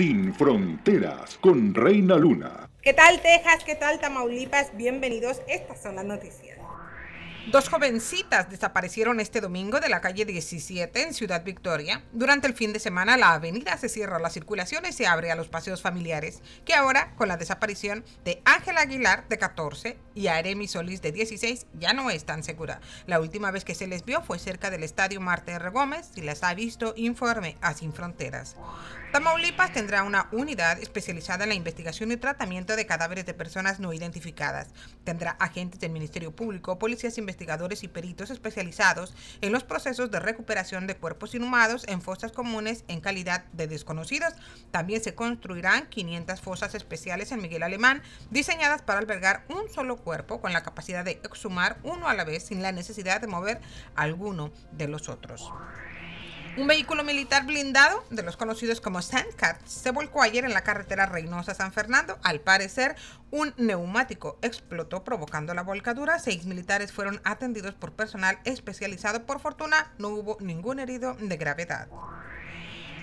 Sin fronteras con Reina Luna. ¿Qué tal Texas? ¿Qué tal Tamaulipas? Bienvenidos. Estas son las noticias. Dos jovencitas desaparecieron este domingo de la calle 17 en Ciudad Victoria. Durante el fin de semana la avenida se cierra a la circulación y se abre a los paseos familiares, que ahora, con la desaparición de Ángel Aguilar, de 14, y Aremi Solís de 16 ya no es tan segura. La última vez que se les vio fue cerca del estadio Marte R. Gómez. Si las ha visto, informe a Sin Fronteras. Tamaulipas tendrá una unidad especializada en la investigación y tratamiento de cadáveres de personas no identificadas. Tendrá agentes del Ministerio Público, policías investigadores y peritos especializados en los procesos de recuperación de cuerpos inhumados en fosas comunes en calidad de desconocidos. También se construirán 500 fosas especiales en Miguel Alemán, diseñadas para albergar un solo cuerpo cuerpo con la capacidad de exhumar uno a la vez sin la necesidad de mover alguno de los otros. Un vehículo militar blindado, de los conocidos como Sandcat, se volcó ayer en la carretera Reynosa-San Fernando. Al parecer, un neumático explotó provocando la volcadura. Seis militares fueron atendidos por personal especializado. Por fortuna, no hubo ningún herido de gravedad.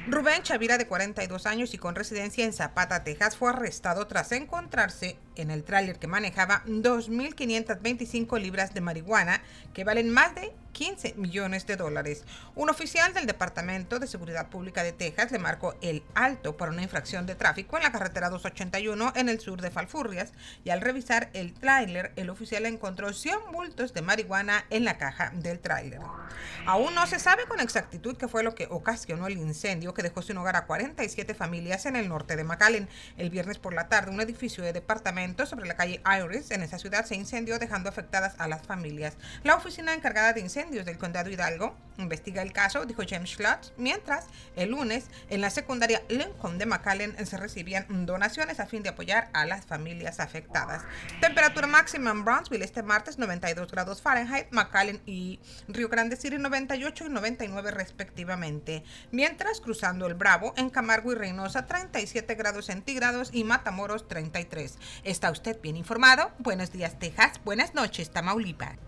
Rubén Chavira, de 42 años y con residencia en Zapata, Texas, fue arrestado tras encontrarse en el tráiler que manejaba 2.525 libras de marihuana que valen más de 15 millones de dólares. Un oficial del Departamento de Seguridad Pública de Texas le marcó el alto por una infracción de tráfico en la carretera 281 en el sur de Falfurrias y al revisar el tráiler, el oficial encontró 100 bultos de marihuana en la caja del tráiler. Aún no se sabe con exactitud qué fue lo que ocasionó el incendio que dejó sin hogar a 47 familias en el norte de McAllen el viernes por la tarde. Un edificio de departamento sobre la calle Iris en esa ciudad se incendió dejando afectadas a las familias. La oficina encargada de incendios del condado Hidalgo investiga el caso, dijo James Schlott, mientras el lunes en la secundaria Lincoln de McAllen se recibían donaciones a fin de apoyar a las familias afectadas. Temperatura máxima en Brownsville este martes 92 grados Fahrenheit, McAllen y Río Grande City 98 y 99 respectivamente, mientras cruzando el Bravo en Camargo y Reynosa 37 grados centígrados y Matamoros 33. ¿Está usted bien informado? Buenos días Texas, buenas noches Tamaulipas.